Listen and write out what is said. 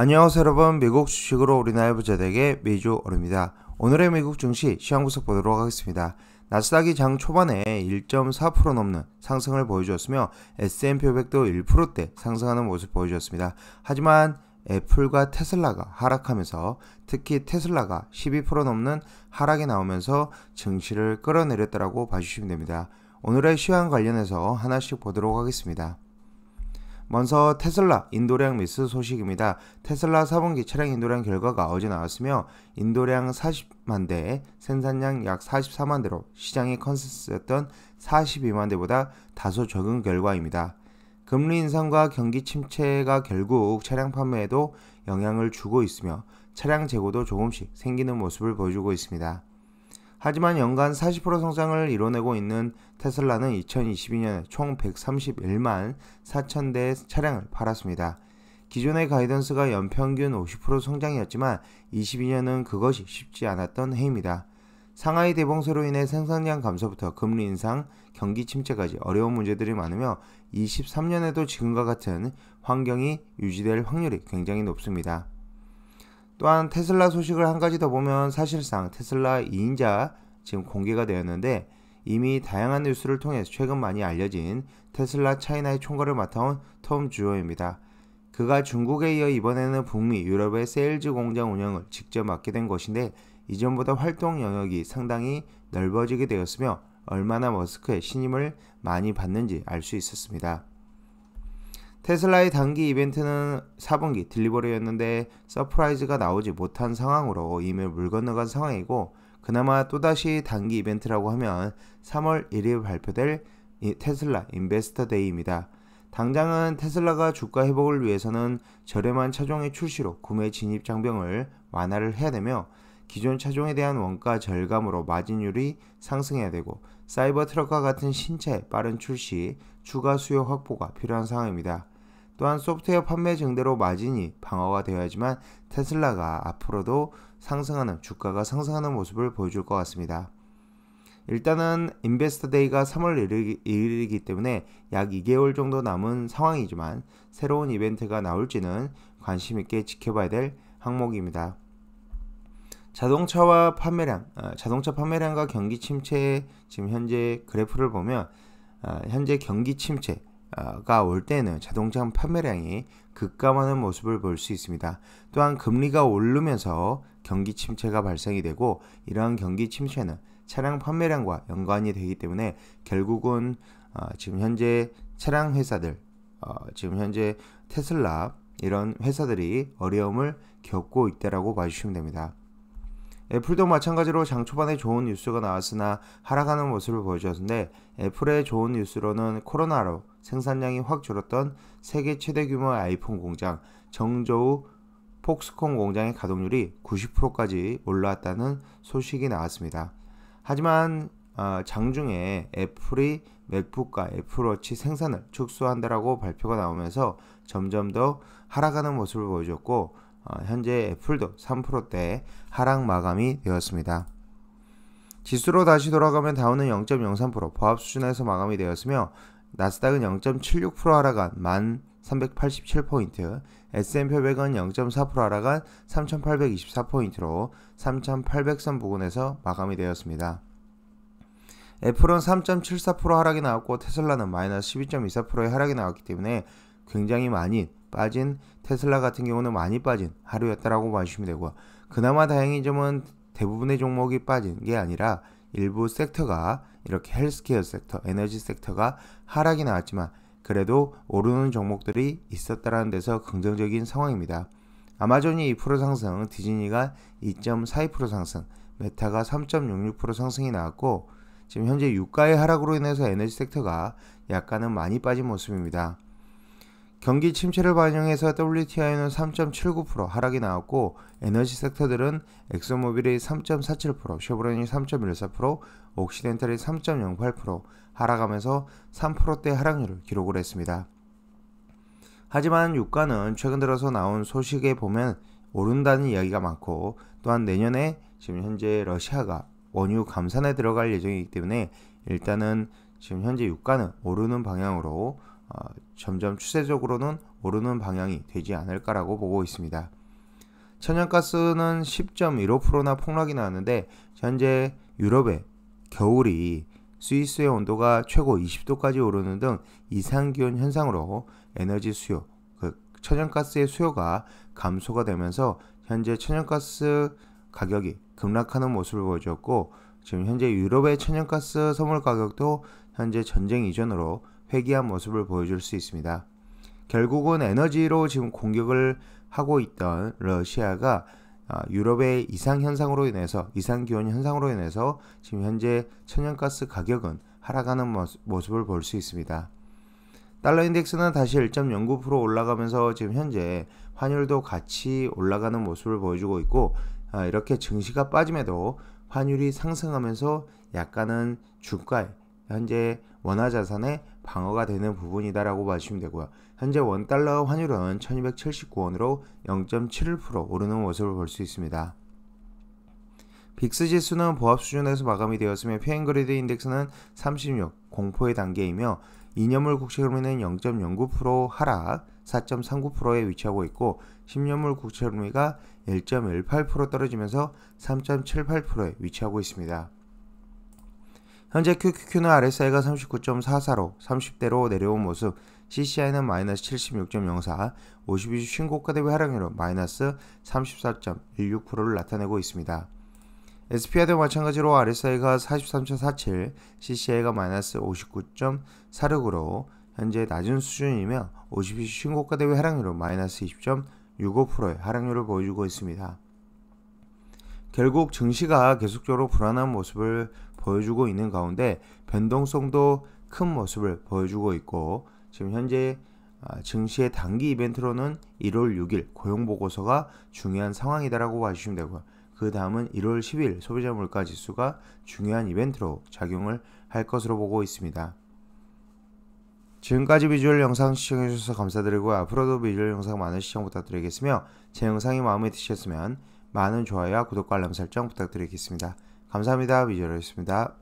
안녕하세요 여러분 미국 주식으로 우리나라 부자되게 매주 오릅니다 오늘의 미국 증시 시황 구석 보도록 하겠습니다. 나스닥이 장 초반에 1.4% 넘는 상승을 보여주었으며 S&P 500도 1%대 상승하는 모습 을 보여주었습니다. 하지만 애플과 테슬라가 하락하면서 특히 테슬라가 12% 넘는 하락이 나오면서 증시를 끌어내렸다고 봐주시면 됩니다. 오늘의 시황 관련해서 하나씩 보도록 하겠습니다. 먼저 테슬라 인도량 미스 소식입니다. 테슬라 4분기 차량 인도량 결과가 어제 나왔으며 인도량 40만 대, 생산량 약 44만 대로 시장의 컨센서스였던 42만 대보다 다소 적은 결과입니다. 금리 인상과 경기 침체가 결국 차량 판매에도 영향을 주고 있으며 차량 재고도 조금씩 생기는 모습을 보여주고 있습니다. 하지만 연간 40% 성장을 이뤄내고 있는 테슬라는 2022년 에총 131만 4천 대의 차량을 팔았습니다. 기존의 가이던스가 연평균 50% 성장이었지만 22년은 그것이 쉽지 않았던 해입니다. 상하이 대봉쇄로 인해 생산량 감소부터 금리 인상, 경기 침체까지 어려운 문제들이 많으며 23년에도 지금과 같은 환경이 유지될 확률이 굉장히 높습니다. 또한 테슬라 소식을 한 가지 더 보면 사실상 테슬라 2인자 지금 공개가 되었는데 이미 다양한 뉴스를 통해 최근 많이 알려진 테슬라 차이나의 총괄을 맡아온 톰 주어입니다. 그가 중국에 이어 이번에는 북미, 유럽의 세일즈 공장 운영을 직접 맡게 된 것인데 이전보다 활동 영역이 상당히 넓어지게 되었으며 얼마나 머스크의 신임을 많이 받는지 알 수 있었습니다. 테슬라의 단기 이벤트는 4분기 딜리버리였는데 서프라이즈가 나오지 못한 상황으로 이미 물 건너간 상황이고 그나마 또다시 단기 이벤트라고 하면 3월 1일 발표될 테슬라 인베스터 데이입니다. 당장은 테슬라가 주가 회복을 위해서는 저렴한 차종의 출시로 구매 진입 장병을 완화를 해야 되며 기존 차종에 대한 원가 절감으로 마진율이 상승해야 되고 사이버 트럭과 같은 신체의 빠른 출시, 추가 수요 확보가 필요한 상황입니다. 또한 소프트웨어 판매 증대로 마진이 방어가 되어야지만 테슬라가 앞으로도 상승하는 주가가 상승하는 모습을 보여줄 것 같습니다. 일단은 인베스터데이가 3월 1일이기 때문에 약 2개월 정도 남은 상황이지만 새로운 이벤트가 나올지는 관심 있게 지켜봐야 될 항목입니다. 자동차와 판매량, 어, 자동차 판매량과 경기 침체 지금 현재 그래프를 보면 어, 현재 경기 침체, 가올 때는 자동차 판매량이 급감하는 모습을 볼 수 있습니다. 또한 금리가 오르면서 경기 침체가 발생이 되고 이러한 경기 침체는 차량 판매량과 연관이 되기 때문에 결국은 어, 지금 현재 차량 회사들, 어, 지금 현재 테슬라 이런 회사들이 어려움을 겪고 있다라고 봐주시면 됩니다. 애플도 마찬가지로 장 초반에 좋은 뉴스가 나왔으나 하락하는 모습을 보여주었는데 애플의 좋은 뉴스로는 코로나로 생산량이 확 줄었던 세계 최대 규모 의 아이폰 공장 정저우 폭스콘 공장의 가동률이 90%까지 올라왔다는 소식이 나왔습니다. 하지만 어, 장중에 애플이 맥북과 애플워치 생산을 축소한다라고 발표가 나오면서 점점 더 하락하는 모습을 보여줬고 어, 현재 애플도 3%대 하락 마감이 되었습니다. 지수로 다시 돌아가면 다우는 0.03% 보합 수준에서 마감이 되었으며 나스닥은 0.76% 하락한 1387포인트, S&P 500은 0.4% 하락한 3824포인트로 3800선 부근에서 마감이 되었습니다. 애플은 3.74% 하락이 나왔고 테슬라는 마이너스 12.24%의 하락이 나왔기 때문에 굉장히 많이 빠진 테슬라 같은 경우는 많이 빠진 하루였다라고 봐주시면 되고요. 그나마 다행인 점은 대부분의 종목이 빠진 게 아니라 일부 섹터가 이렇게 헬스케어 섹터, 에너지 섹터가 하락이 나왔지만 그래도 오르는 종목들이 있었다라는 데서 긍정적인 상황입니다. 아마존이 2% 상승, 디즈니가 2.42% 상승, 메타가 3.66% 상승이 나왔고 지금 현재 유가의 하락으로 인해서 에너지 섹터가 약간은 많이 빠진 모습입니다. 경기 침체를 반영해서 WTI는 3.79% 하락이 나왔고 에너지 섹터들은 엑소모빌이 3.47%, 쉐보레이 3.14%, 옥시덴탈이 3.08% 하락하면서 3%대 하락률을 기록을 했습니다. 하지만 유가는 최근 들어서 나온 소식에 보면 오른다는 이야기가 많고 또한 내년에 지금 현재 러시아가 원유 감산에 들어갈 예정이기 때문에 일단은 지금 현재 유가는 오르는 방향으로 어, 점점 추세적으로는 오르는 방향이 되지 않을까라고 보고 있습니다. 천연가스는 10.15%나 폭락이 나왔는데 현재 유럽의 겨울이 스위스의 온도가 최고 20도까지 오르는 등 이상기온 현상으로 에너지 수요, 그 천연가스의 수요가 감소가 되면서 현재 천연가스 가격이 급락하는 모습을 보여주고 지금 현재 유럽의 천연가스 선물 가격도 현재 전쟁 이전으로 회귀한 모습을 보여줄 수 있습니다. 결국은 에너지로 지금 공격을 하고 있던 러시아가 아, 유럽의 이상 현상으로 인해서 이상 기온 현상으로 인해서 지금 현재 천연가스 가격은 하락하는 모습을 볼 수 있습니다. 달러 인덱스는 다시 1.09% 올라가면서 지금 현재 환율도 같이 올라가는 모습을 보여주고 있고 아, 이렇게 증시가 빠짐에도 환율이 상승하면서 약간은 주가에 현재 원화 자산의 방어가 되는 부분이다라고 봐주시면 되고요. 현재 원달러 환율은 1279원으로 0.71% 오르는 모습을 볼 수 있습니다. 빅스 지수는 보합 수준에서 마감이 되었으며 페인그리드 인덱스는 36, 공포의 단계이며 이년물 국채금리는 0.09% 하락, 4.39%에 위치하고 있고 10년물 국채금리가 1.18% 떨어지면서 3.78%에 위치하고 있습니다. 현재 QQQ는 RSI가 39.44로 30대로 내려온 모습, CCI는 마이너스 76.04, 52주 신고가 대비 하락률은 마이너스 34.16%를 나타내고 있습니다. SPI도 마찬가지로 RSI가 43.47, CCI가 마이너스 59.46으로 현재 낮은 수준이며 52주 신고가 대비 하락률은 마이너스 20.65%의 하락률을 보여주고 있습니다. 결국 증시가 계속적으로 불안한 모습을 보여주고 있는 가운데 변동성도 큰 모습을 보여주고 있고 지금 현재 아, 증시의 단기 이벤트로는 1월 6일 고용보고서가 중요한 상황이다라고 봐주시면 되고요. 그 다음은 1월 10일 소비자 물가 지수가 중요한 이벤트로 작용을 할 것으로 보고 있습니다. 지금까지 비주얼 영상 시청해주셔서 감사드리고 앞으로도 비주얼 영상 많은 시청 부탁드리겠으며 제 영상이 마음에 드셨으면 많은 좋아요와 구독과 알람 설정 부탁드리겠습니다. 감사합니다. 위저로였습니다.